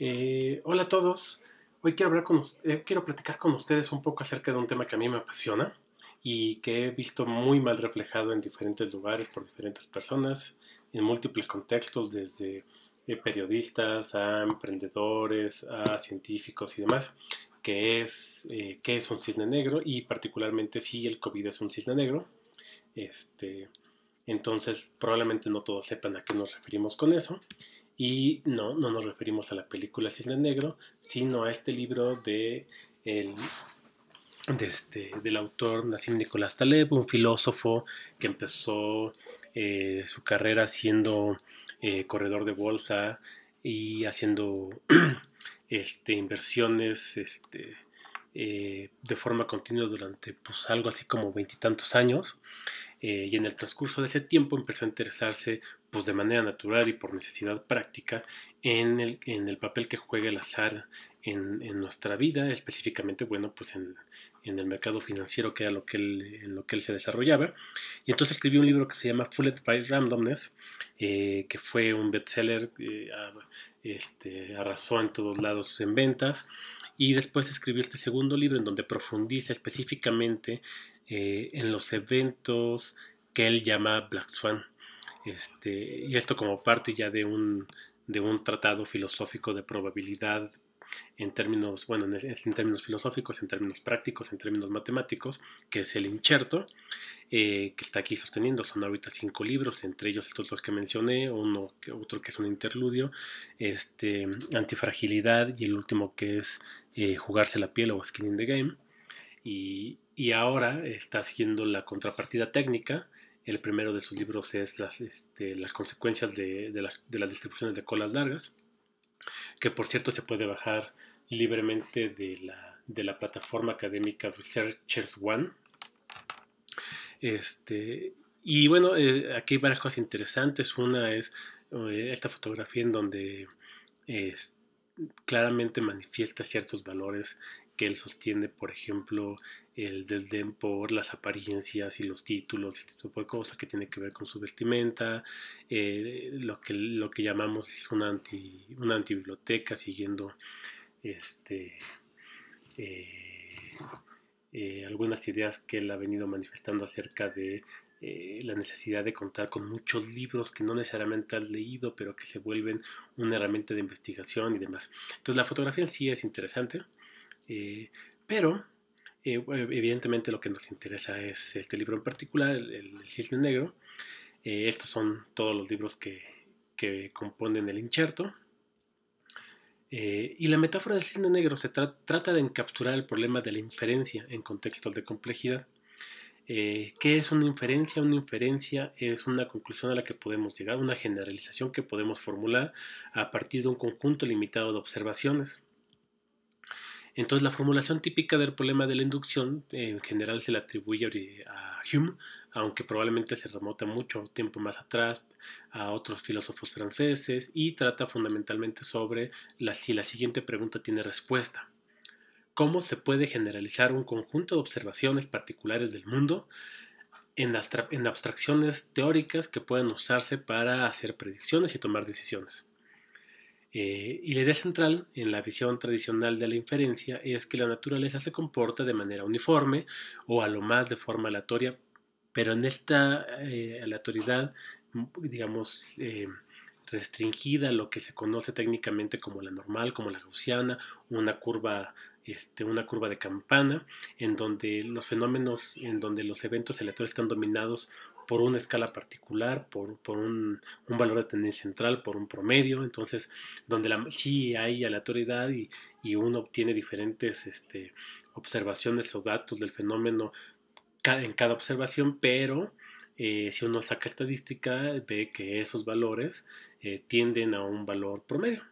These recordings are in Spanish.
Eh, hola a todos. Hoy quiero, hablar con, eh, quiero platicar con ustedes un poco acerca de un tema que a mí me apasiona y que he visto muy mal reflejado en diferentes lugares por diferentes personas, en múltiples contextos, desde eh, periodistas a emprendedores, a científicos y demás, que es, es un cisne negro y particularmente si el COVID es un cisne negro. Este, entonces, probablemente no todos sepan a qué nos referimos con eso. Y no, no nos referimos a la película Cisne Negro, sino a este libro de el, este, del autor Nassim Nicolás Taleb, un filósofo que empezó eh, su carrera siendo eh, corredor de bolsa y haciendo este, inversiones este, eh, de forma continua durante pues, algo así como veintitantos años. y en el transcurso de ese tiempo empezó a interesarse pues de manera natural y por necesidad práctica en el, en el papel que juega el azar en, nuestra vida, específicamente, bueno, pues en, en, el mercado financiero que era lo que él, en lo que él se desarrollaba. Y entonces escribió un libro que se llama Fulled by Randomness, eh, que fue un bestseller, eh, este, arrasó en todos lados en ventas. Y después escribió este segundo libro en donde profundiza específicamente eh, en los eventos que él llama Black Swan este, y esto como parte ya de un, de un tratado filosófico de probabilidad en términos, bueno, en términos filosóficos, en términos prácticos, en términos matemáticos, que es el incherto, eh, que está aquí sosteniendo. Son ahorita cinco libros, entre ellos estos dos que mencioné, uno que otro que es un interludio, este, antifragilidad y el último que es eh, jugarse la piel o skin in the game. Y, y ahora está haciendo la contrapartida técnica, el primero de sus libros es Las, este, consecuencias de, las, distribuciones de colas largas, que por cierto se puede bajar libremente de la, plataforma académica Researchers One. Este, y bueno, eh, aquí hay varias cosas interesantes. Una es eh, esta fotografía en donde este, claramente manifiesta ciertos valores que él sostiene, por ejemplo, el desdén por las apariencias y los títulos, este tipo de cosas que tiene que ver con su vestimenta, eh, lo, que, lo que llamamos una, anti, una antibiblioteca siguiendo este, eh, eh, algunas ideas que él ha venido manifestando acerca de eh, la necesidad de contar con muchos libros que no necesariamente has leído, pero que se vuelven una herramienta de investigación y demás. Entonces la fotografía en sí es interesante, eh, pero eh, evidentemente lo que nos interesa es este libro en particular, El, Cisne Negro. estos son todos los libros que, componen el incherto. y la metáfora del cisne negro se trata de encapturar el problema de la inferencia en contextos de complejidad. Eh, ¿Qué es una inferencia? Una inferencia es una conclusión a la que podemos llegar, una generalización que podemos formular a partir de un conjunto limitado de observaciones. Entonces la formulación típica del problema de la inducción en general se le atribuye a Hume, aunque probablemente se remota mucho tiempo más atrás a otros filósofos franceses y trata fundamentalmente sobre si la siguiente pregunta tiene respuesta cómo se puede generalizar un conjunto de observaciones particulares del mundo en, abstracciones teóricas que pueden usarse para hacer predicciones y tomar decisiones. Eh, y la idea central en la visión tradicional de la inferencia es que la naturaleza se comporta de manera uniforme o a lo más de forma aleatoria, pero en esta eh, aleatoriedad, digamos, eh, restringida a lo que se conoce técnicamente como la normal, como la gaussiana, una curva este, una curva de campana, en donde los fenómenos, en donde los eventos aleatorios están dominados por una escala particular, por, un, valor de tendencia central, por un promedio, entonces donde la, sí hay aleatoriedad y, y uno obtiene diferentes este, observaciones o datos del fenómeno en cada observación, pero eh, si uno saca estadística ve que esos valores eh, tienden a un valor promedio,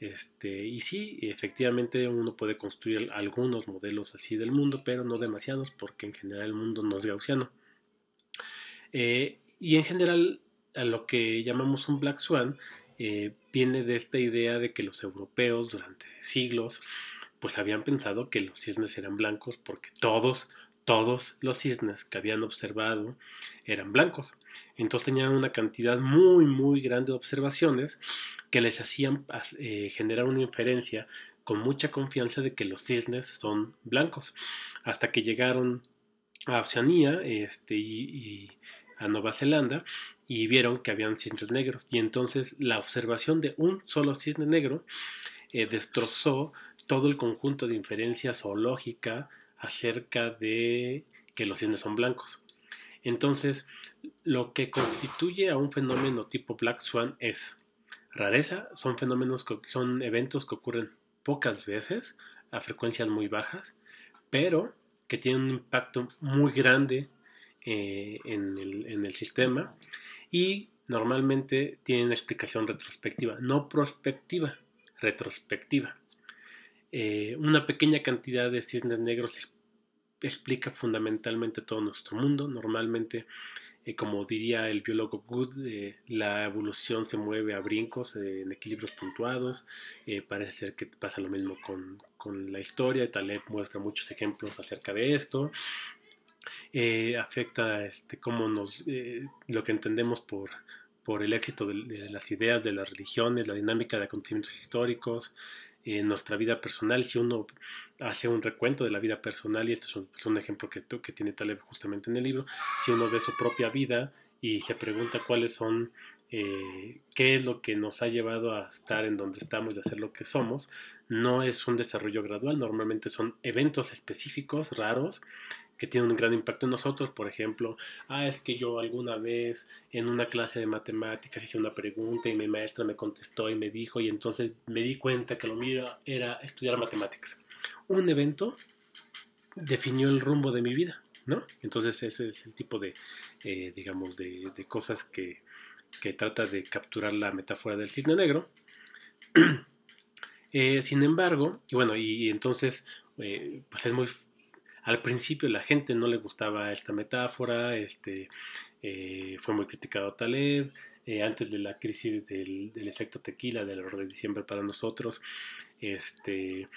este, y sí, efectivamente uno puede construir algunos modelos así del mundo, pero no demasiados porque en general el mundo no es gaussiano. Eh, y en general lo que llamamos un Black Swan eh, viene de esta idea de que los europeos durante siglos pues habían pensado que los cisnes eran blancos porque todos, todos los cisnes que habían observado eran blancos. Entonces tenían una cantidad muy, muy grande de observaciones que les hacían eh, generar una inferencia con mucha confianza de que los cisnes son blancos, hasta que llegaron a Oceanía este, y, a Nueva Zelanda y vieron que habían cisnes negros. Y entonces la observación de un solo cisne negro eh, destrozó todo el conjunto de inferencia zoológica acerca de que los cisnes son blancos. Entonces, lo que constituye a un fenómeno tipo Black Swan es Rareza son fenómenos, que son eventos que ocurren pocas veces, a frecuencias muy bajas, pero que tienen un impacto muy grande eh, en, el, sistema y normalmente tienen explicación retrospectiva, no prospectiva, retrospectiva. Eh, una pequeña cantidad de cisnes negros explica fundamentalmente todo nuestro mundo, normalmente eh, como diría el biólogo Good, eh, la evolución se mueve a brincos, eh, en equilibrios puntuados. parece ser que pasa lo mismo con, con, la historia. Taleb muestra muchos ejemplos acerca de esto. afecta este, cómo nos, lo que entendemos por, por el éxito de, las ideas, de las religiones, la dinámica de acontecimientos históricos, nuestra vida personal. Si uno hace un recuento de la vida personal, y este es un, pues, ejemplo que, que tiene Taleb justamente en el libro, si uno ve su propia vida y se pregunta cuáles son, eh, qué es lo que nos ha llevado a estar en donde estamos y a ser lo que somos, no es un desarrollo gradual, normalmente son eventos específicos, raros, que tienen un gran impacto en nosotros, por ejemplo, ah, es que yo alguna vez en una clase de matemáticas hice una pregunta y mi maestra me contestó y me dijo y entonces me di cuenta que lo mío era estudiar matemáticas un evento definió el rumbo de mi vida, ¿no? Entonces ese es el tipo de, eh, digamos, de, cosas que, trata de capturar la metáfora del cisne negro. Eh, sin embargo, y bueno, y, entonces, eh, pues es muy... Al principio la gente no le gustaba esta metáfora, este, fue muy criticado Taleb, antes de la crisis del, efecto tequila del horror de diciembre para nosotros, este,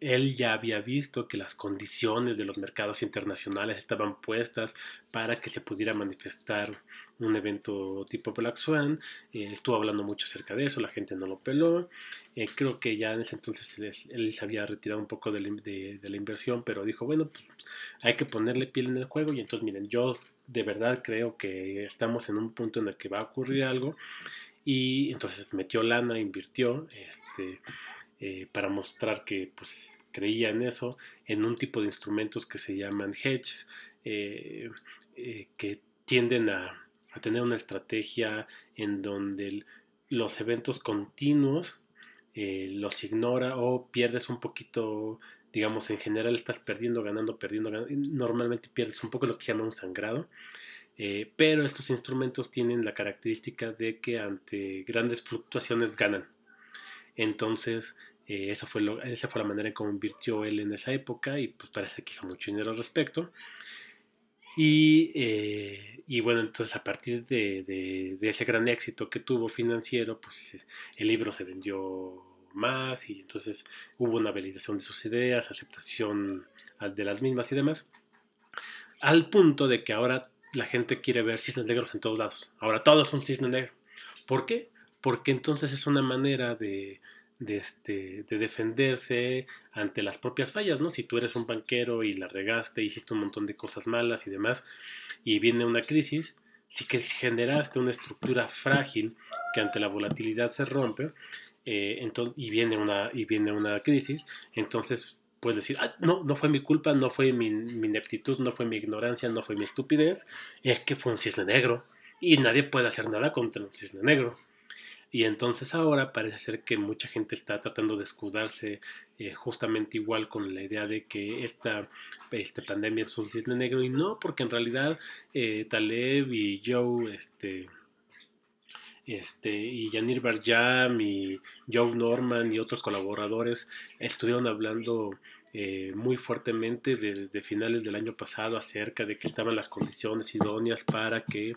él ya había visto que las condiciones de los mercados internacionales estaban puestas para que se pudiera manifestar un evento tipo Black Swan. Eh, estuvo hablando mucho acerca de eso, la gente no lo peló. Eh, creo que ya en ese entonces él se había retirado un poco de la, la inversión, pero dijo, bueno, pues, hay que ponerle piel en el juego. Y entonces, miren, yo de verdad creo que estamos en un punto en el que va a ocurrir algo. Y entonces metió lana, invirtió, este eh, para mostrar que pues, creía en eso, en un tipo de instrumentos que se llaman hedges, eh, eh, que tienden a, a, tener una estrategia en donde los eventos continuos los ignora o pierdes un poquito, digamos, en general estás perdiendo, ganando, perdiendo, ganando, normalmente pierdes un poco lo que se llama un sangrado. pero estos instrumentos tienen la característica de que ante grandes fluctuaciones ganan. Entonces, eh, esa, fue lo, esa fue la manera en que invirtió él en esa época y pues parece que hizo mucho dinero al respecto. Y, eh, bueno, entonces a partir de, de, ese gran éxito que tuvo financiero, pues el libro se vendió más y entonces hubo una validación de sus ideas, aceptación de las mismas y demás, al punto de que ahora la gente quiere ver cisnes negros en todos lados. Ahora todos son cisnes negros. ¿Por qué? Porque entonces es una manera de, de, este, de defenderse ante las propias fallas, ¿no? Si tú eres un banquero y la regaste, hiciste un montón de cosas malas y demás, y viene una crisis, si que generaste una estructura frágil que ante la volatilidad se rompe, eh, entonces, y, viene una, y viene una crisis, entonces puedes decir, ah, no, no fue mi culpa, no fue mi, mi, ineptitud, no fue mi ignorancia, no fue mi estupidez, es que fue un cisne negro y nadie puede hacer nada contra un cisne negro. Y entonces ahora parece ser que mucha gente está tratando de escudarse eh, justamente igual con la idea de que esta, este, pandemia es un cisne negro y no, porque en realidad eh, Taleb y Joe, este, este, y Yanir Barjam y Joe Norman y otros colaboradores estuvieron hablando eh, muy fuertemente desde finales del año pasado acerca de que estaban las condiciones idóneas para que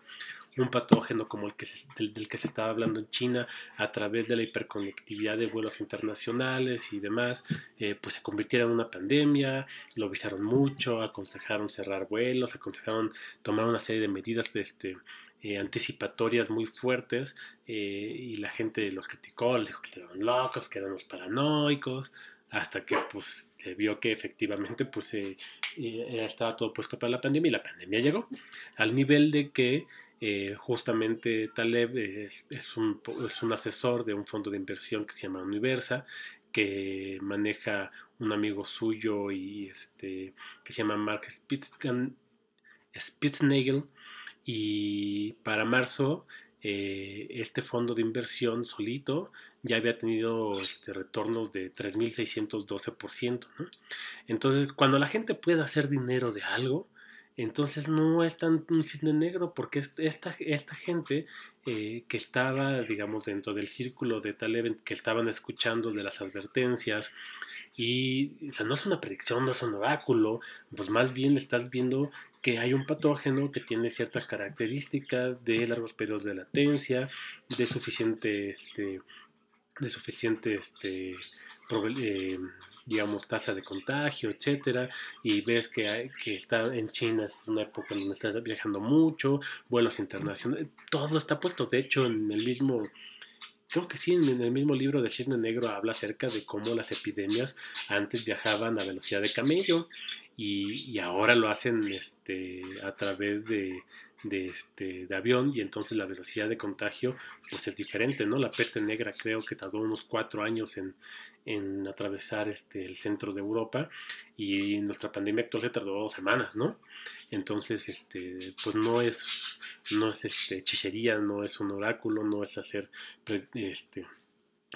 un patógeno como el que se, del, que se estaba hablando en China a través de la hiperconectividad de vuelos internacionales y demás, eh, pues se convirtiera en una pandemia, lo avisaron mucho, aconsejaron cerrar vuelos, aconsejaron tomar una serie de medidas este, eh, anticipatorias muy fuertes eh, y la gente los criticó, les dijo que estaban locos, que eran los paranoicos, hasta que pues se vio que efectivamente pues estaba todo puesto para la pandemia y la pandemia llegó al nivel de que eh, justamente Taleb es, un, asesor de un fondo de inversión que se llama Universa, que maneja un amigo suyo y este, que se llama Mark Spitznagel. Y para marzo, eh, este fondo de inversión solito ya había tenido este, retornos de 3.612%. Entonces, cuando la gente puede hacer dinero de algo, entonces no es tan un cisne negro porque esta, esta gente eh, que estaba, digamos, dentro del círculo de tal evento, que estaban escuchando de las advertencias, y, o sea, no es una predicción, no es un oráculo, pues más bien estás viendo que hay un patógeno que tiene ciertas características de largos periodos de latencia, de suficiente, este, de suficiente este, eh, digamos, tasa de contagio, etcétera, y ves que, que está en China, es una época donde estás viajando mucho, vuelos internacionales, todo está puesto, de hecho, en el mismo creo que sí, en el mismo libro de Cisne Negro habla acerca de cómo las epidemias antes viajaban a velocidad de camello y, ahora lo hacen este, a través de, este, de avión y entonces la velocidad de contagio pues es diferente, ¿no? La peste negra creo que tardó unos cuatro años en, en atravesar este, el centro de Europa y nuestra pandemia actual se tardó dos semanas, ¿no? Entonces, este, pues no es, no es este, hechicería, no es un oráculo, no es hacer este,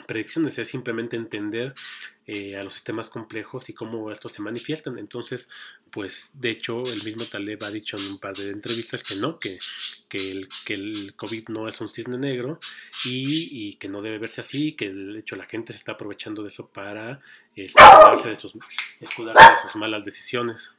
predicciones, es simplemente entender eh, a los sistemas complejos y cómo estos se manifiestan. Entonces, pues de hecho, el mismo Taleb ha dicho en un par de entrevistas que no, que, que, el, que el COVID no es un cisne negro y, que no debe verse así, que de hecho la gente se está aprovechando de eso para este, escudarse de sus malas decisiones.